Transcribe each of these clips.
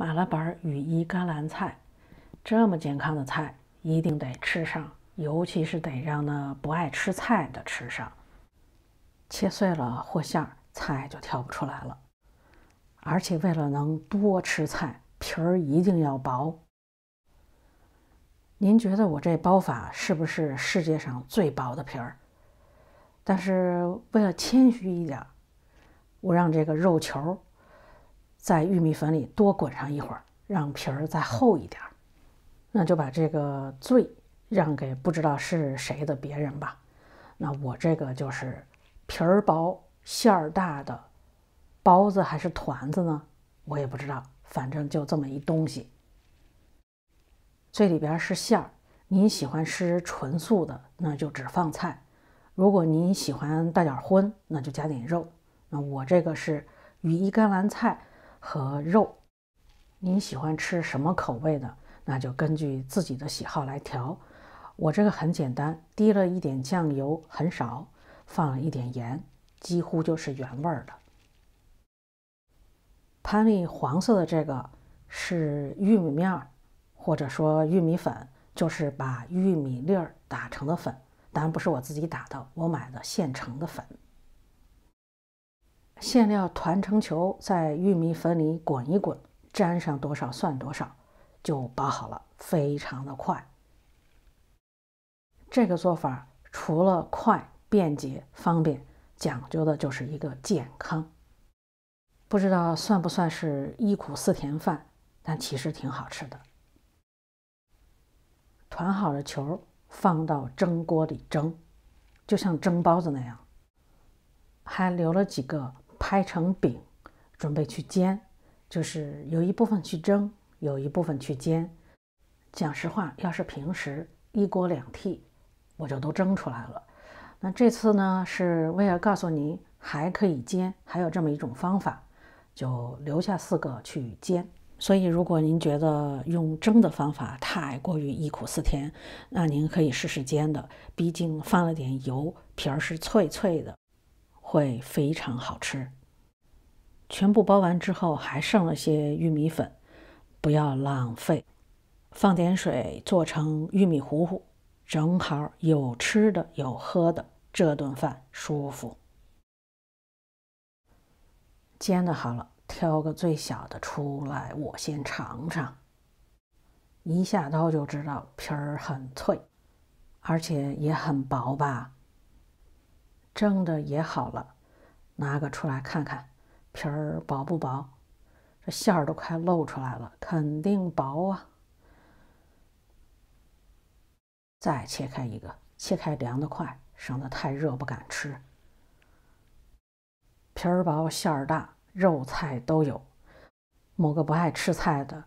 买了板儿雨衣甘蓝菜，这么健康的菜一定得吃上，尤其是得让那不爱吃菜的吃上。切碎了或馅儿，菜就挑不出来了。而且为了能多吃菜，皮儿一定要薄。您觉得我这包法是不是世界上最薄的皮儿？但是为了谦虚一点，我让这个肉球在玉米粉里多滚上一会儿，让皮儿再厚一点儿。那就把这个罪让给不知道是谁的别人吧。那我这个就是皮儿薄馅儿大的包子还是团子呢？我也不知道，反正就这么一东西。最里边是馅儿。您喜欢吃纯素的，那就只放菜；如果您喜欢带点荤，那就加点肉。那我这个是羽衣甘蓝菜。和肉，您喜欢吃什么口味的？那就根据自己的喜好来调。我这个很简单，滴了一点酱油，很少，放了一点盐，几乎就是原味儿的。盘里黄色的这个是玉米面儿，或者说玉米粉，就是把玉米粒儿打成的粉。当然不是我自己打的，我买的现成的粉。馅料团成球，在玉米粉里滚一滚，粘上多少算多少，就包好了，非常的快。这个做法除了快、便捷、方便，讲究的就是一个健康。不知道算不算是“一苦四甜”饭，但其实挺好吃的。团好的球放到蒸锅里蒸，就像蒸包子那样，还留了几个。拍成饼，准备去煎，就是有一部分去蒸，有一部分去煎。讲实话，要是平时一锅两屉，我就都蒸出来了。那这次呢，是为了告诉您还可以煎，还有这么一种方法，就留下四个去煎。所以，如果您觉得用蒸的方法太过于忆苦思甜，那您可以试试煎的，毕竟放了点油，皮儿是脆脆的。会非常好吃。全部包完之后，还剩了些玉米粉，不要浪费，放点水做成玉米糊糊，正好有吃的有喝的，这顿饭舒服。煎的好了，挑个最小的出来，我先尝尝。一下刀就知道皮儿很脆，而且也很薄吧。蒸的也好了，拿个出来看看，皮儿薄不薄？这馅儿都快露出来了，肯定薄啊！再切开一个，切开凉的快，省得太热不敢吃。皮儿薄，馅儿大，肉菜都有。某个不爱吃菜的，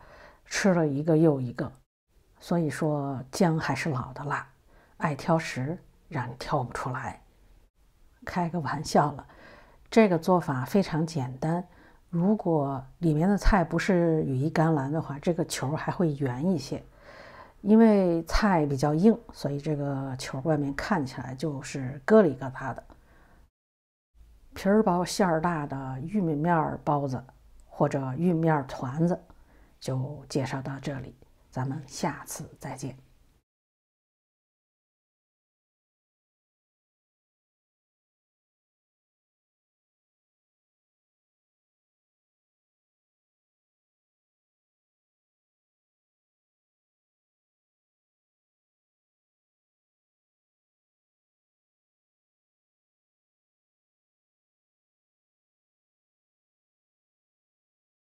吃了一个又一个。所以说，姜还是老的辣，爱挑食，然挑不出来。开个玩笑了，这个做法非常简单。如果里面的菜不是羽衣甘蓝的话，这个球还会圆一些，因为菜比较硬，所以这个球外面看起来就是疙里疙瘩的。皮儿薄馅儿大的玉米面包子或者玉米面团子，就介绍到这里，咱们下次再见。